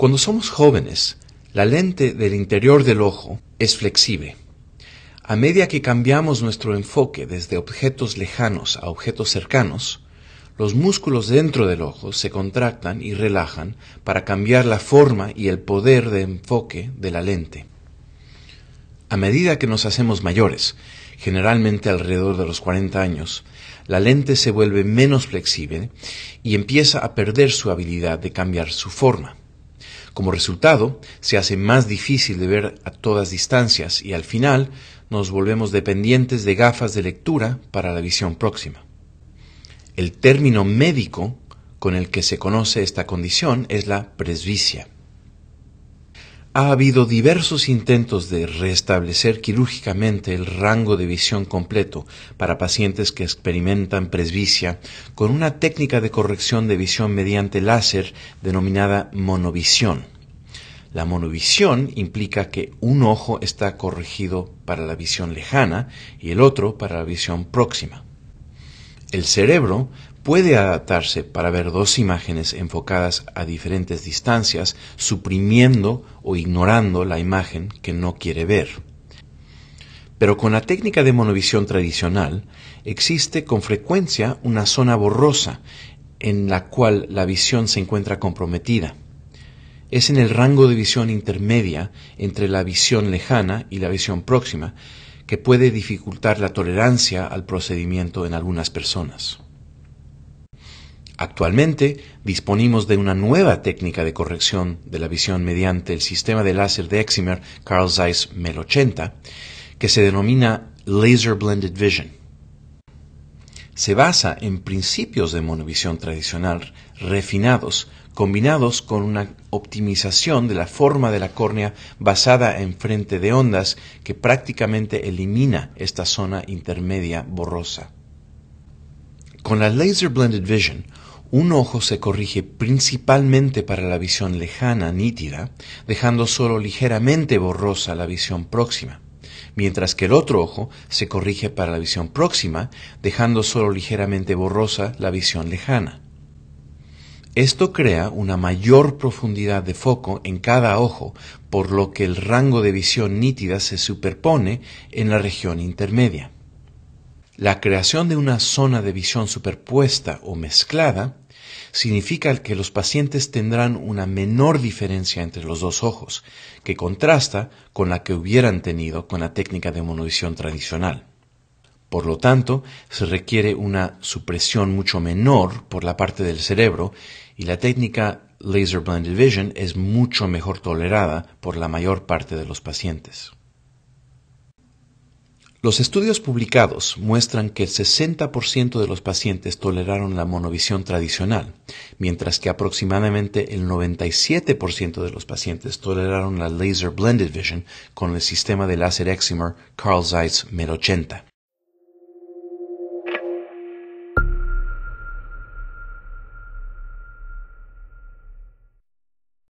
Cuando somos jóvenes, la lente del interior del ojo es flexible. A medida que cambiamos nuestro enfoque desde objetos lejanos a objetos cercanos, los músculos dentro del ojo se contractan y relajan para cambiar la forma y el poder de enfoque de la lente. A medida que nos hacemos mayores, generalmente alrededor de los 40 años, la lente se vuelve menos flexible y empieza a perder su habilidad de cambiar su forma. Como resultado, se hace más difícil de ver a todas distancias y al final nos volvemos dependientes de gafas de lectura para la visión próxima. El término médico con el que se conoce esta condición es la presbicia. Ha habido diversos intentos de restablecer quirúrgicamente el rango de visión completo para pacientes que experimentan presbicia con una técnica de corrección de visión mediante láser denominada monovisión. La monovisión implica que un ojo está corregido para la visión lejana y el otro para la visión próxima. El cerebro puede adaptarse para ver dos imágenes enfocadas a diferentes distancias, suprimiendo o ignorando la imagen que no quiere ver. Pero con la técnica de monovisión tradicional, existe con frecuencia una zona borrosa en la cual la visión se encuentra comprometida. Es en el rango de visión intermedia entre la visión lejana y la visión próxima que puede dificultar la tolerancia al procedimiento en algunas personas. Actualmente disponimos de una nueva técnica de corrección de la visión mediante el sistema de láser de Eximer, Carl Zeiss MEL 80 que se denomina Laser Blended Vision. Se basa en principios de monovisión tradicional refinados, combinados con una optimización de la forma de la córnea basada en frente de ondas que prácticamente elimina esta zona intermedia borrosa. Con la Laser Blended Vision, un ojo se corrige principalmente para la visión lejana nítida, dejando solo ligeramente borrosa la visión próxima, mientras que el otro ojo se corrige para la visión próxima, dejando solo ligeramente borrosa la visión lejana. Esto crea una mayor profundidad de foco en cada ojo, por lo que el rango de visión nítida se superpone en la región intermedia. La creación de una zona de visión superpuesta o mezclada significa que los pacientes tendrán una menor diferencia entre los dos ojos, que contrasta con la que hubieran tenido con la técnica de monovisión tradicional. Por lo tanto, se requiere una supresión mucho menor por la parte del cerebro y la técnica Laser Blended Vision es mucho mejor tolerada por la mayor parte de los pacientes. Los estudios publicados muestran que el 60% de los pacientes toleraron la monovisión tradicional, mientras que aproximadamente el 97% de los pacientes toleraron la laser blended vision con el sistema de láser Excimer Carl Zeiss Med80.